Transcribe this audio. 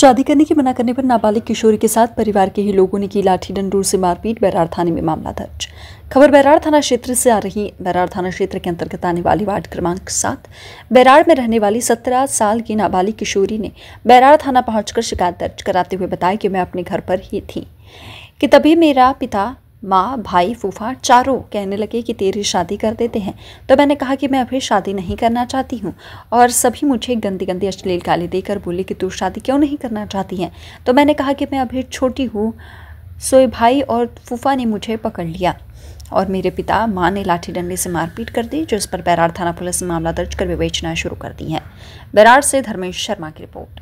शादी करने की मना करने पर नाबालिग किशोरी के साथ परिवार के ही लोगों ने की लाठी डंडूर से मारपीट बैरार थाने में मामला दर्ज खबर बैरार थाना क्षेत्र से आ रही बैरार थाना क्षेत्र के अंतर्गत आने वाली वार्ड क्रमांक सात बैरार में रहने वाली सत्रह साल की नाबालिग किशोरी ने बैरार थाना पहुंचकर शिकायत दर्ज कराते हुए बताया कि मैं अपने घर पर ही थी कि तभी मेरा पिता माँ भाई फूफा चारों कहने लगे कि तेरी शादी कर देते हैं तो मैंने कहा कि मैं अभी शादी नहीं करना चाहती हूँ और सभी मुझे गंदी गंदी अश्लील गाली देकर बोले कि तू शादी क्यों नहीं करना चाहती हैं तो मैंने कहा कि मैं अभी छोटी हूँ सोए भाई और फूफा ने मुझे पकड़ लिया और मेरे पिता माँ ने लाठी डंडे से मारपीट कर दी जो इस पर बैराड़ थाना पुलिस ने मामला दर्ज कर विवेचना शुरू कर दी है बैराड़ से धर्मेश शर्मा की रिपोर्ट